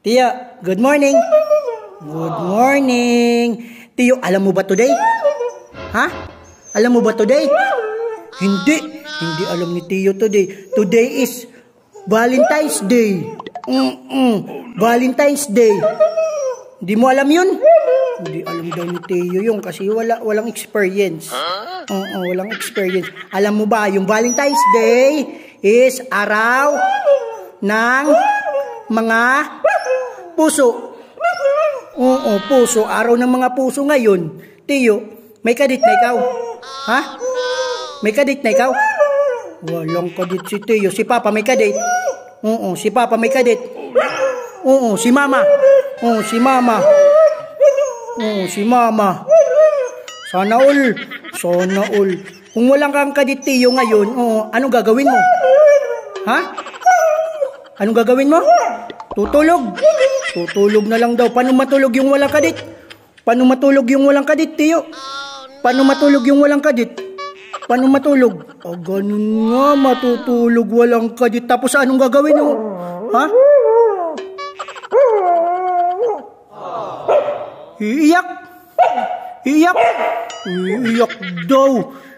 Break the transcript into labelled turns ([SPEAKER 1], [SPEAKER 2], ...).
[SPEAKER 1] Tiyo, good morning. Good morning. Tiyo, alam mo ba today? Ha? Alam mo ba today? Hindi. Hindi alam ni Tiyo today. Today is Valentine's Day. Mm-mm. Valentine's Day. Hindi mo alam yun? Hindi alam daw ni Tiyo yun kasi wala, walang experience. Oo, uh, walang experience. Alam mo ba, yung Valentine's Day is araw ng mga Puso. Oo, puso. Araw ng mga puso ngayon. Tiyo, may kadit na ikaw. Ha? May kadit na ikaw? Walang kadit si Tiyo. Si Papa may kadit. Oo, si Papa may kadit. Oo, si Mama. Oo, si Mama. Oo, si Mama. Sana all. Sana all. Kung walang kang kadit Tiyo ngayon, oo, anong gagawin mo? Ha? Anong gagawin mo? Tutulog. Tutulog na lang daw. Paano matulog yung walang kadit? Paano matulog yung walang kadit, Tiyo? Paano matulog yung walang kadit? Paano matulog? O, oh, ah, ganun nga, matutulog walang kadit. Tapos anong gagawin? Oh? Ha? Iiyak! Iiyak! Iiyak daw!